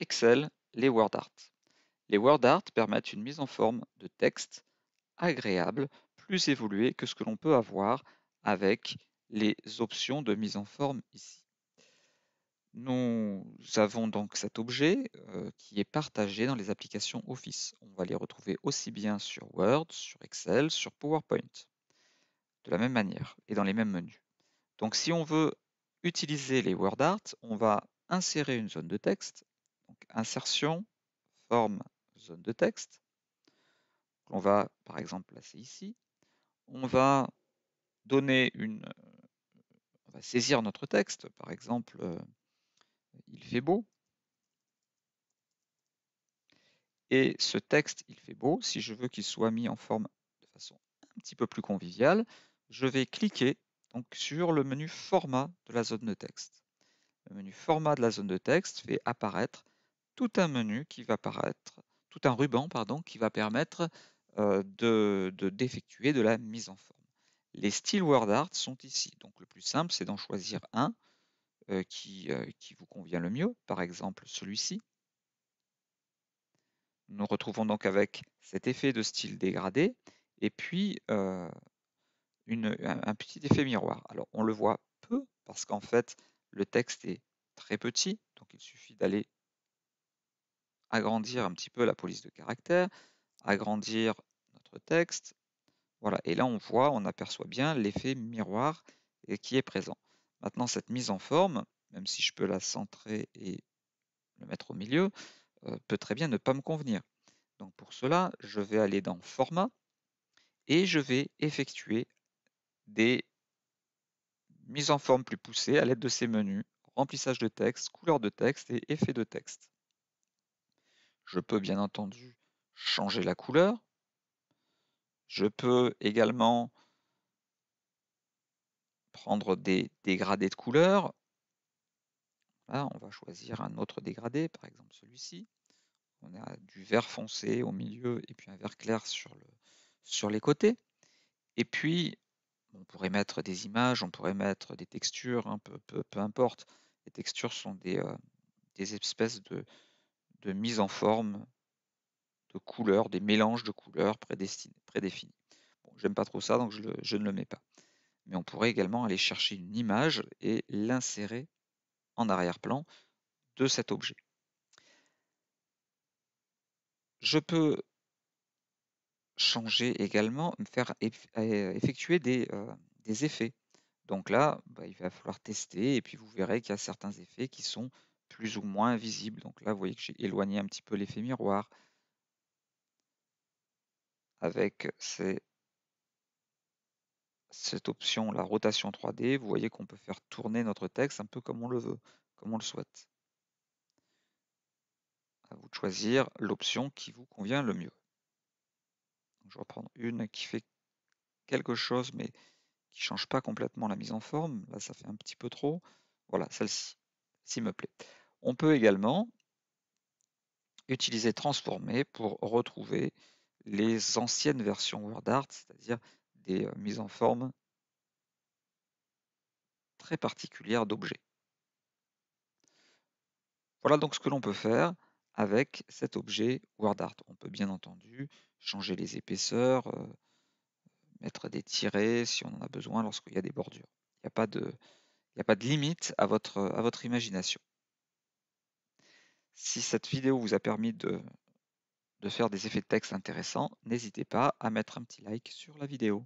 Excel les WordArt. Les WordArt permettent une mise en forme de texte agréable, plus évoluée que ce que l'on peut avoir avec les options de mise en forme ici. Nous avons donc cet objet euh, qui est partagé dans les applications Office. On va les retrouver aussi bien sur Word, sur Excel, sur PowerPoint, de la même manière et dans les mêmes menus. Donc si on veut utiliser les WordArt, on va insérer une zone de texte insertion, forme, zone de texte, On va par exemple placer ici. On va donner une, on va saisir notre texte, par exemple, euh, il fait beau. Et ce texte, il fait beau, si je veux qu'il soit mis en forme de façon un petit peu plus conviviale, je vais cliquer donc, sur le menu format de la zone de texte. Le menu format de la zone de texte fait apparaître tout un menu qui va paraître, tout un ruban pardon, qui va permettre d'effectuer de, de la mise en forme. Les styles WordArt sont ici. Donc le plus simple, c'est d'en choisir un qui, qui, vous convient le mieux, par exemple celui-ci. Nous retrouvons donc avec cet effet de style dégradé et puis un, petit effet miroir. Alors on le voit peu parce qu'en fait le texte est très petit, donc il suffit d'aller agrandir un petit peu la police de caractère, agrandir notre texte. Voilà, et là on voit, on aperçoit bien l'effet miroir qui est présent. Maintenant, cette mise en forme, même si je peux la centrer et le mettre au milieu, euh, peut très bien ne pas me convenir. Donc pour cela, je vais aller dans Format et je vais effectuer des mises en forme plus poussées à l'aide de ces menus remplissage de texte, couleur de texte et effet de texte. Je peux bien entendu changer la couleur. Je peux également prendre des dégradés de couleur. Là, on va choisir un autre dégradé, par exemple celui-ci. On a du vert foncé au milieu et puis un vert clair sur, les côtés. Et puis, on pourrait mettre des images, on pourrait mettre des textures, hein, peu, peu, importe. Les textures sont des euh, espèces de, de mise en forme de couleurs, des mélanges de couleurs prédéfinis. Bon, J'aime pas trop ça, donc je, ne le mets pas. Mais on pourrait également aller chercher une image et l'insérer en arrière-plan de cet objet. Je peux changer également, me faire euh, effectuer euh, des, effets. Donc là, bah, il va falloir tester et puis vous verrez qu'il y a certains effets qui sont plus ou moins visible. Donc là, vous voyez que j'ai éloigné un petit peu l'effet miroir avec cette option, la rotation 3D. Vous voyez qu'on peut faire tourner notre texte un peu comme on le veut, comme on le souhaite. À vous de choisir l'option qui vous convient le mieux. je vais prendre une qui fait quelque chose, mais qui change pas complètement la mise en forme. Là, ça fait un petit peu trop. Voilà, celle-ci s'il me plaît. On peut également utiliser transformer pour retrouver les anciennes versions WordArt, c'est-à-dire des euh, mises en forme très particulières d'objets. Voilà donc ce que l'on peut faire avec cet objet WordArt. On peut bien entendu changer les épaisseurs, euh, mettre des tirés si on en a besoin lorsqu'il y a des bordures. Il n'y a pas de, il n'y a pas de limite à votre, à votre imagination. Si cette vidéo vous a permis de, de faire des effets de texte intéressants, n'hésitez pas à mettre un petit like sur la vidéo.